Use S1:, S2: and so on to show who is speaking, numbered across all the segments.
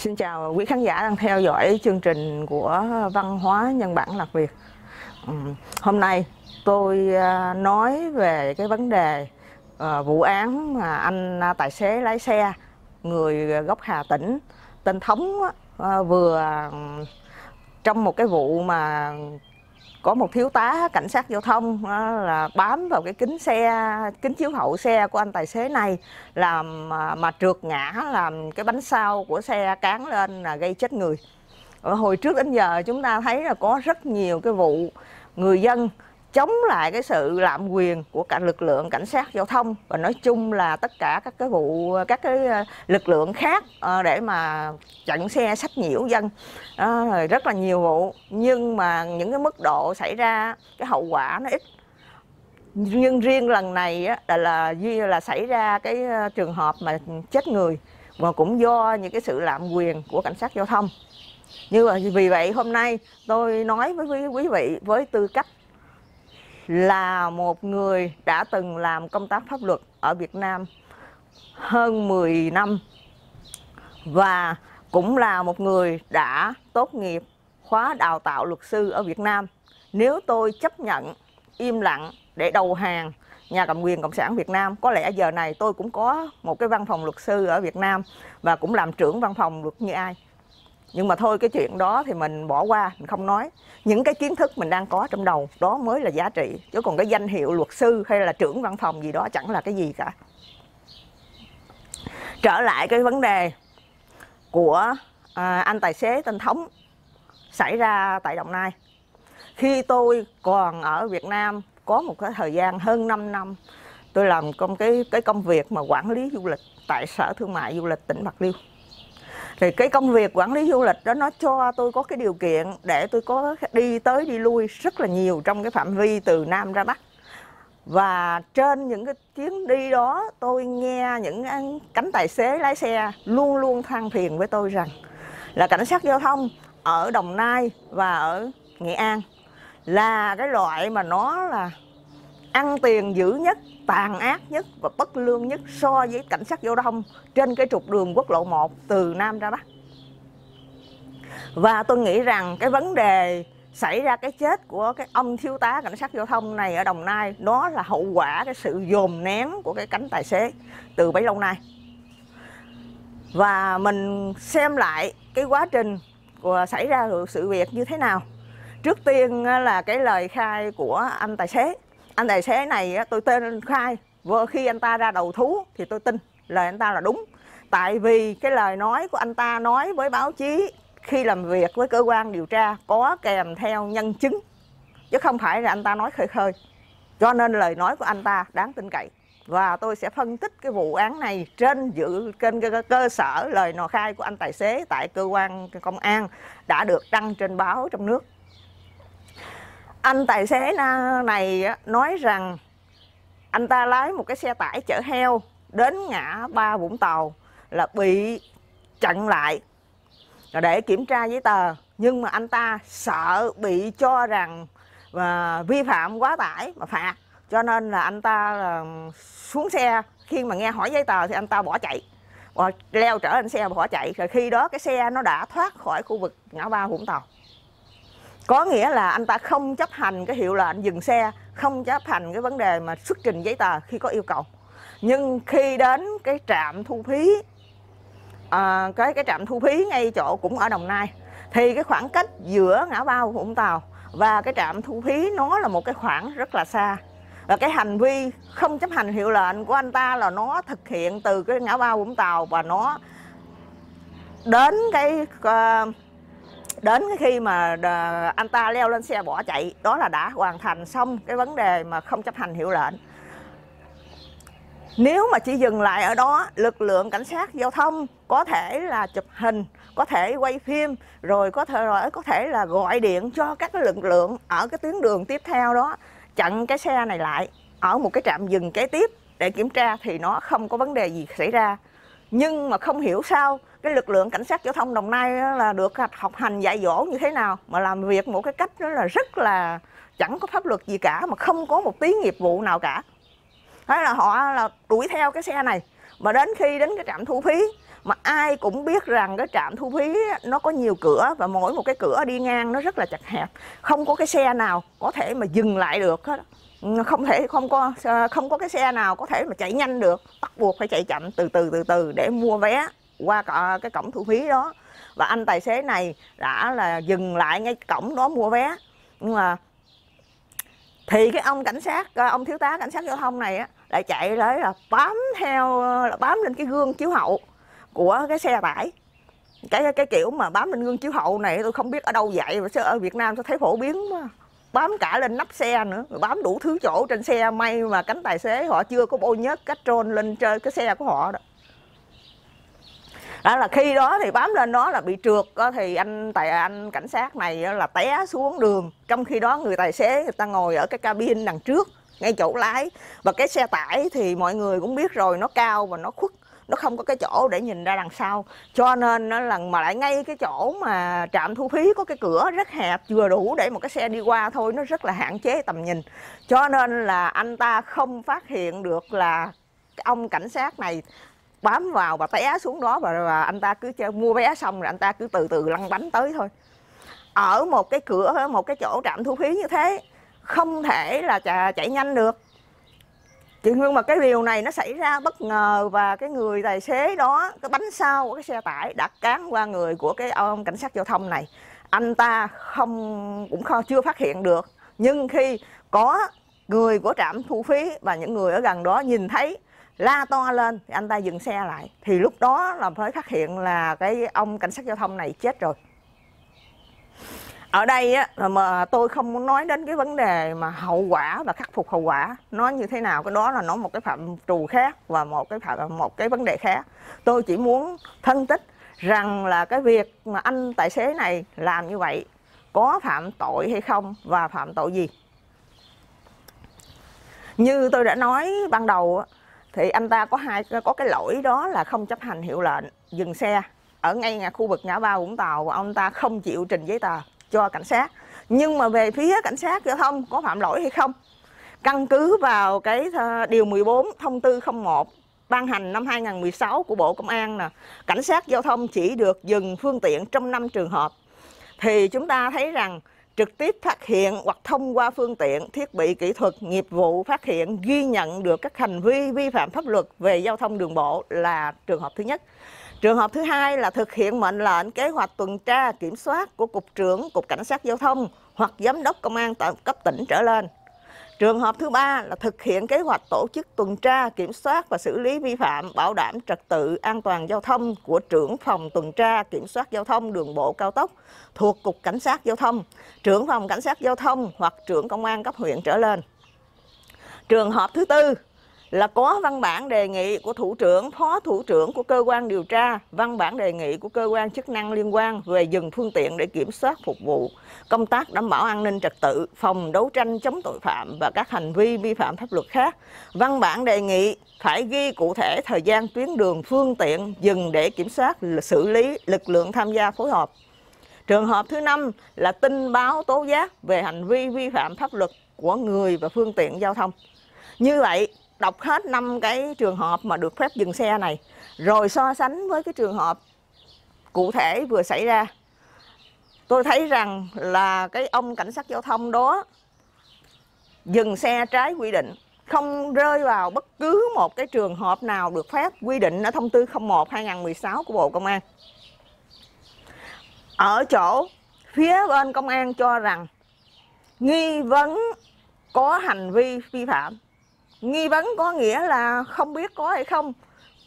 S1: Xin chào quý khán giả đang theo dõi chương trình của Văn hóa Nhân bản Lạc Việt ừ, Hôm nay tôi à, nói về cái vấn đề à, vụ án mà anh à, tài xế lái xe người gốc Hà Tĩnh tên Thống vừa ừ, trong một cái vụ mà có một thiếu tá cảnh sát giao thông là bám vào cái kính xe kính chiếu hậu xe của anh tài xế này làm à, mà trượt ngã làm cái bánh sau của xe cán lên là gây chết người ở hồi trước đến giờ chúng ta thấy là có rất nhiều cái vụ người dân chống lại cái sự lạm quyền của cả lực lượng cảnh sát giao thông và nói chung là tất cả các cái vụ các cái ờ, lực lượng khác ờ, để mà chặn xe sách nhiễu dân đó, ờ, rất là nhiều vụ nhưng mà những cái mức độ xảy ra cái hậu quả nó ít nhưng riêng lần này là, là duy là xảy ra cái trường hợp mà chết người và cũng do những cái sự lạm quyền của cảnh sát giao thông như vậy vì vậy hôm nay tôi nói với quý vị với tư cách là một người đã từng làm công tác pháp luật ở Việt Nam hơn 10 năm và cũng là một người đã tốt nghiệp khóa đào tạo luật sư ở Việt Nam. Nếu tôi chấp nhận im lặng để đầu hàng nhà cầm quyền Cộng sản Việt Nam, có lẽ giờ này tôi cũng có một cái văn phòng luật sư ở Việt Nam và cũng làm trưởng văn phòng luật như ai nhưng mà thôi cái chuyện đó thì mình bỏ qua mình không nói những cái kiến thức mình đang có trong đầu đó mới là giá trị chứ còn cái danh hiệu luật sư hay là trưởng văn phòng gì đó chẳng là cái gì cả trở lại cái vấn đề của à, anh tài xế tên thống xảy ra tại đồng nai khi tôi còn ở việt nam có một cái thời gian hơn 5 năm tôi làm công cái cái công việc mà quản lý du lịch tại sở thương mại du lịch tỉnh bạc liêu thì cái công việc quản lý du lịch đó nó cho tôi có cái điều kiện để tôi có đi tới đi lui rất là nhiều trong cái phạm vi từ nam ra bắc và trên những cái chuyến đi đó tôi nghe những cánh tài xế lái xe luôn luôn than phiền với tôi rằng là cảnh sát giao thông ở đồng nai và ở nghệ an là cái loại mà nó là ăn tiền dữ nhất tàn ác nhất và bất lương nhất so với cảnh sát giao thông trên cái trục đường quốc lộ 1 từ Nam ra Bắc. Và tôi nghĩ rằng cái vấn đề xảy ra cái chết của cái ông thiếu tá cảnh sát giao thông này ở Đồng Nai đó là hậu quả cái sự dồn nén của cái cánh tài xế từ bấy lâu nay. Và mình xem lại cái quá trình của xảy ra sự việc như thế nào. Trước tiên là cái lời khai của anh tài xế anh tài xế này tôi tên khai vừa khi anh ta ra đầu thú thì tôi tin lời anh ta là đúng tại vì cái lời nói của anh ta nói với báo chí khi làm việc với cơ quan điều tra có kèm theo nhân chứng chứ không phải là anh ta nói khơi khơi cho nên lời nói của anh ta đáng tin cậy và tôi sẽ phân tích cái vụ án này trên dự trên cơ, cơ sở lời nò khai của anh tài xế tại cơ quan công an đã được đăng trên báo trong nước anh tài xế này nói rằng anh ta lái một cái xe tải chở heo đến ngã ba Vũng Tàu là bị chặn lại để kiểm tra giấy tờ nhưng mà anh ta sợ bị cho rằng và vi phạm quá tải mà phạt cho nên là anh ta là xuống xe khi mà nghe hỏi giấy tờ thì anh ta bỏ chạy leo trở lên xe bỏ chạy rồi khi đó cái xe nó đã thoát khỏi khu vực ngã ba Vũng Tàu có nghĩa là anh ta không chấp hành cái hiệu lệnh dừng xe không chấp hành cái vấn đề mà xuất trình giấy tờ khi có yêu cầu nhưng khi đến cái trạm thu phí à, cái cái trạm thu phí ngay chỗ cũng ở đồng nai thì cái khoảng cách giữa ngã ba vũng tàu và cái trạm thu phí nó là một cái khoảng rất là xa và cái hành vi không chấp hành hiệu lệnh của anh ta là nó thực hiện từ cái ngã ba vũng tàu và nó đến cái uh, đến khi mà ờ, anh ta leo lên xe bỏ chạy đó là đã hoàn thành xong cái vấn đề mà không chấp hành hiệu lệnh nếu mà chỉ dừng lại ở đó lực lượng cảnh sát giao thông có thể là chụp hình có thể quay phim rồi có thể rồi có thể là gọi điện cho các lực lượng ở cái tuyến đường tiếp theo đó chặn cái xe này lại ở một cái trạm dừng kế tiếp để kiểm tra thì nó không có vấn đề gì xảy ra nhưng mà không hiểu sao cái lực lượng cảnh sát giao thông Đồng Nai là được học hành dạy dỗ như thế nào mà làm việc một cái cách đó là rất là chẳng có pháp luật gì cả mà không có một tí nghiệp vụ nào cả thế là họ là đuổi theo cái xe này mà đến khi đến cái trạm thu phí mà ai cũng biết rằng cái trạm thu phí nó có nhiều cửa và mỗi một cái cửa đi ngang nó rất là chặt hẹp không có cái xe nào có thể mà dừng lại được hết không thể không có ờ, không có cái xe nào có thể mà chạy nhanh được bắt buộc phải chạy chậm từ từ từ từ để mua vé qua cái cổng thu phí đó và anh tài xế này đã là dừng lại ngay cổng đó mua vé nhưng mà thì cái ông cảnh sát ờ, ông thiếu tá cảnh sát giao thông này á, lại chạy tới là bám theo là bám lên cái gương chiếu hậu của cái xe tải cái cái kiểu mà bám lên gương chiếu hậu này tôi không biết ở đâu vậy mà ở Việt Nam tôi thấy phổ biến mà bám cả lên nắp xe nữa bám đủ thứ chỗ trên xe may mà cánh tài xế họ chưa có bôi nhớt cách trôn lên trên cái xe của họ đó đó là khi đó thì bám lên nó là bị trượt đó, thì anh tài anh cảnh sát này là té xuống đường trong khi đó người tài xế người ta ngồi ở cái cabin đằng trước ngay chỗ lái và cái xe tải thì mọi người cũng biết rồi nó cao và nó khuất nó không có cái chỗ để nhìn ra đằng sau cho nên nó là mà lại ngay cái chỗ mà trạm thu phí có cái cửa rất hẹp vừa đủ để một cái xe đi qua thôi nó rất là hạn chế tầm nhìn cho nên là anh ta không phát hiện được là ông cảnh sát này bám vào và té xuống đó và, và anh ta cứ chơi, mua vé xong rồi anh ta cứ từ từ lăn bánh tới thôi ở một cái cửa một cái chỗ trạm thu phí như thế không thể là chạy nhanh được chị hương mà cái điều này nó xảy ra bất ngờ và cái người tài xế đó cái bánh sau của cái xe tải đã cán qua người của cái ông cảnh sát giao thông này anh ta không cũng không chưa phát hiện được nhưng khi có người của trạm thu phí và những người ở gần đó nhìn thấy la to lên thì anh ta dừng xe lại thì lúc đó là mới phát hiện là cái ông cảnh sát giao thông này chết rồi ở đây á, mà tôi không muốn nói đến cái vấn đề mà hậu quả và khắc phục hậu quả nó như thế nào cái đó là nó một cái phạm trù khác và một cái phạm một cái vấn đề khác tôi chỉ muốn phân tích rằng là cái việc mà anh tài xế này làm như vậy có phạm tội hay không và phạm tội gì như tôi đã nói ban đầu thì anh ta có hai có cái lỗi đó là không chấp hành hiệu lệnh dừng xe ở ngay ngã khu vực ngã ba Vũng Tàu và ông ta không chịu trình giấy tờ cho cảnh sát nhưng mà về phía cảnh sát giao thông có phạm lỗi hay không căn cứ vào cái điều 14 thông tư 01 ban hành năm 2016 của Bộ Công an nè cảnh sát giao thông chỉ được dừng phương tiện trong năm trường hợp thì chúng ta thấy rằng trực tiếp phát hiện hoặc thông qua phương tiện, thiết bị kỹ thuật, nghiệp vụ phát hiện, ghi nhận được các hành vi vi phạm pháp luật về giao thông đường bộ là trường hợp thứ nhất. Trường hợp thứ hai là thực hiện mệnh lệnh kế hoạch tuần tra kiểm soát của Cục trưởng Cục Cảnh sát Giao thông hoặc Giám đốc Công an cấp tỉnh trở lên Trường hợp thứ ba là thực hiện kế hoạch tổ chức tuần tra, kiểm soát và xử lý vi phạm bảo đảm trật tự an toàn giao thông của trưởng phòng tuần tra kiểm soát giao thông đường bộ cao tốc thuộc Cục Cảnh sát Giao thông, trưởng phòng Cảnh sát Giao thông hoặc trưởng công an cấp huyện trở lên. Trường hợp thứ tư là có văn bản đề nghị của thủ trưởng, phó thủ trưởng của cơ quan điều tra, văn bản đề nghị của cơ quan chức năng liên quan về dừng phương tiện để kiểm soát phục vụ công tác đảm bảo an ninh trật tự, phòng đấu tranh chống tội phạm và các hành vi vi phạm pháp luật khác. Văn bản đề nghị phải ghi cụ thể thời gian tuyến đường phương tiện dừng để kiểm soát xử lý lực lượng tham gia phối hợp. Trường hợp thứ năm là tin báo tố giác về hành vi vi phạm pháp luật của người và phương tiện giao thông. Như vậy, đọc hết năm cái trường hợp mà được phép dừng xe này rồi so sánh với cái trường hợp cụ thể vừa xảy ra tôi thấy rằng là cái ông cảnh sát giao thông đó dừng xe trái quy định không rơi vào bất cứ một cái trường hợp nào được phép quy định ở thông tư 01 2016 của Bộ Công an. Ở chỗ phía bên công an cho rằng nghi vấn có hành vi vi phạm nghi vấn có nghĩa là không biết có hay không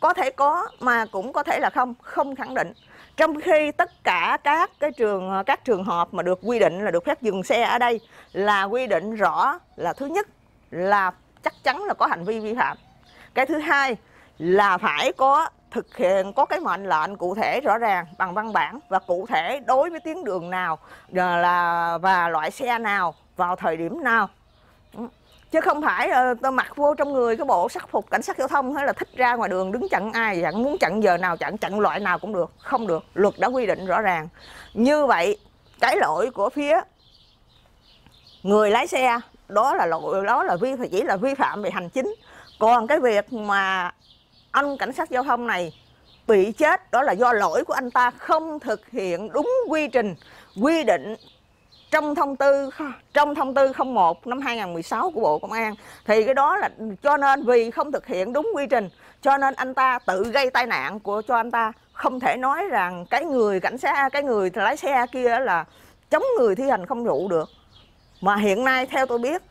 S1: có thể có mà cũng có thể là không không khẳng định trong khi tất cả các cái trường các trường hợp mà được quy định là được phép dừng xe ở đây là quy định rõ là thứ nhất là chắc chắn là có hành vi vi phạm cái thứ hai là phải có thực hiện có cái mệnh lệnh cụ thể rõ ràng bằng văn bản và cụ thể đối với tuyến đường nào ờ, là và loại xe nào vào thời điểm nào chứ không phải ờ, tôi mặc vô trong người cái bộ sắc phục cảnh sát giao thông hay là thích ra ngoài đường đứng chặn ai chặn muốn chặn giờ nào chặn chặn loại nào cũng được không được luật đã quy định rõ ràng như vậy cái lỗi của phía người lái xe đó là lỗi đó là vi chỉ là vi phạm về hành chính còn cái việc mà anh cảnh sát giao thông này bị chết đó là do lỗi của anh ta không thực hiện đúng quy trình quy định trong thông tư trong thông tư 01 năm 2016 của Bộ Công an thì cái đó là cho nên vì không thực hiện đúng quy trình cho nên anh ta tự gây tai nạn của cho anh ta không thể nói rằng cái người cảnh sát cái người lái xe kia là chống người thi hành không vụ được mà hiện nay theo tôi biết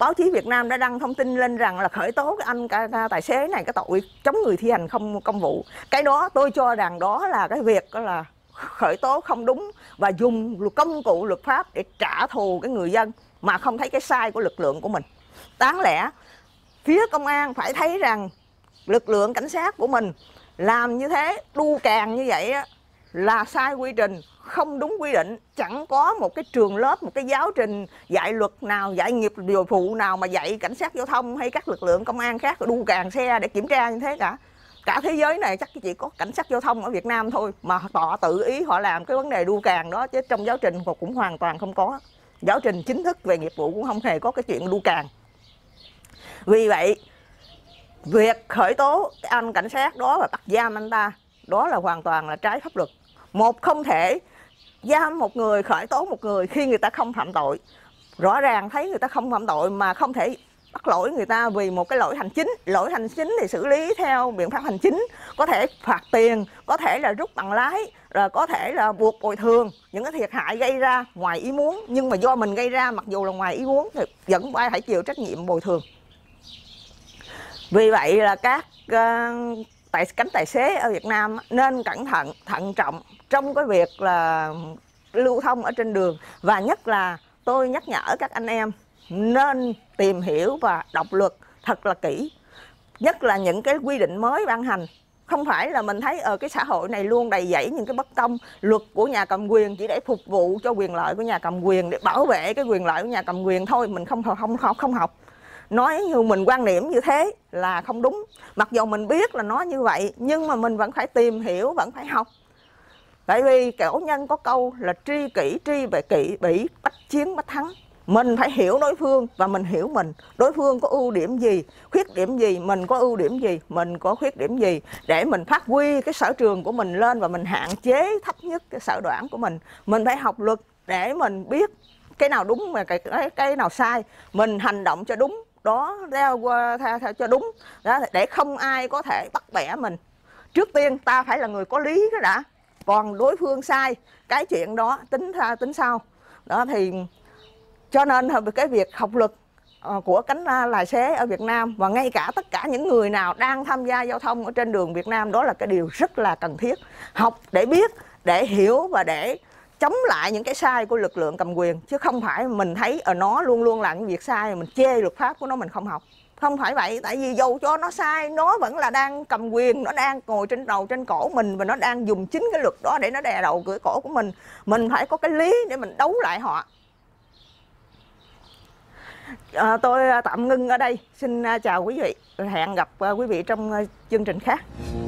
S1: báo chí Việt Nam đã đăng thông tin lên rằng là khởi tố cái anh tài xế này cái tội chống người thi hành không công vụ cái đó tôi cho rằng đó là cái việc đó là khởi tố không đúng và dùng công cụ luật pháp để trả thù cái người dân mà không thấy cái sai của lực lượng của mình. Đáng lẽ phía công an phải thấy rằng lực lượng cảnh sát của mình làm như thế đu càng như vậy là sai quy trình, không đúng quy định, chẳng có một cái trường lớp, một cái giáo trình dạy luật nào, dạy nghiệp điều phụ nào mà dạy cảnh sát giao thông hay các lực lượng công an khác đu càng xe để kiểm tra như thế cả cả thế giới này chắc chỉ có cảnh sát giao thông ở Việt Nam thôi mà họ tự ý họ làm cái vấn đề đua càng đó chứ trong giáo trình cũng hoàn toàn không có giáo trình chính thức về nghiệp vụ cũng không hề có cái chuyện đua càng vì vậy việc khởi tố anh cảnh sát đó và bắt giam anh ta đó là hoàn toàn là trái pháp luật một không thể giam một người khởi tố một người khi người ta không phạm tội rõ ràng thấy người ta không phạm tội mà không thể bắt lỗi người ta vì một cái lỗi hành chính lỗi hành chính thì xử lý theo biện pháp hành chính có thể phạt tiền có thể là rút bằng lái rồi có thể là buộc bồi thường những cái thiệt hại gây ra ngoài ý muốn nhưng mà do mình gây ra mặc dù là ngoài ý muốn thì vẫn ai phải chịu trách nhiệm bồi thường vì vậy là các uh, tài cánh tài xế ở Việt Nam nên cẩn thận thận trọng trong cái việc là lưu thông ở trên đường và nhất là tôi nhắc nhở các anh em nên tìm hiểu và đọc luật thật là kỹ nhất là những cái quy định mới ban hành không phải là mình thấy ở ờ, cái xã hội này luôn đầy dẫy những cái bất công luật của nhà cầm quyền chỉ để phục vụ cho quyền lợi của nhà cầm quyền để bảo vệ cái quyền lợi của nhà cầm quyền thôi mình không không không không học nói như mình quan điểm như thế là không đúng mặc dù mình biết là nó như vậy nhưng mà mình vẫn phải tìm hiểu vẫn phải học tại vì cổ nhân có câu là tri kỷ tri về kỵ bỉ bách chiến bách thắng mình phải hiểu đối phương và mình hiểu mình đối phương có ưu điểm gì khuyết điểm gì mình có ưu điểm gì mình có khuyết điểm gì để mình phát huy cái sở trường của mình lên và mình hạn chế thấp nhất cái sở đoạn của mình mình phải học luật để mình biết cái nào đúng và cái, cái cái nào sai mình hành động cho đúng đó theo, theo, theo cho đúng đó, để không ai có thể bắt bẻ mình trước tiên ta phải là người có lý cái đã còn đối phương sai cái chuyện đó tính ra tính sau đó thì cho nên cái việc học luật ờ, của cánh lái xế ở Việt Nam và ngay cả tất cả những người nào đang tham gia giao thông ở trên đường Việt Nam đó là cái điều rất là cần thiết học để biết để hiểu và để chống lại những cái sai của lực lượng cầm quyền chứ không phải mình thấy ở nó luôn luôn là những việc sai mình chê luật pháp của nó mình không học không phải vậy tại vì dù cho nó sai nó vẫn là đang cầm quyền nó đang ngồi trên đầu trên cổ mình và nó đang dùng chính cái luật đó để nó đè đầu cửa cổ của mình mình phải có cái lý để mình đấu lại họ à, tôi ờ, tạm ngưng ở đây xin ờ, chào quý vị hẹn gặp quý vị trong chương trình khác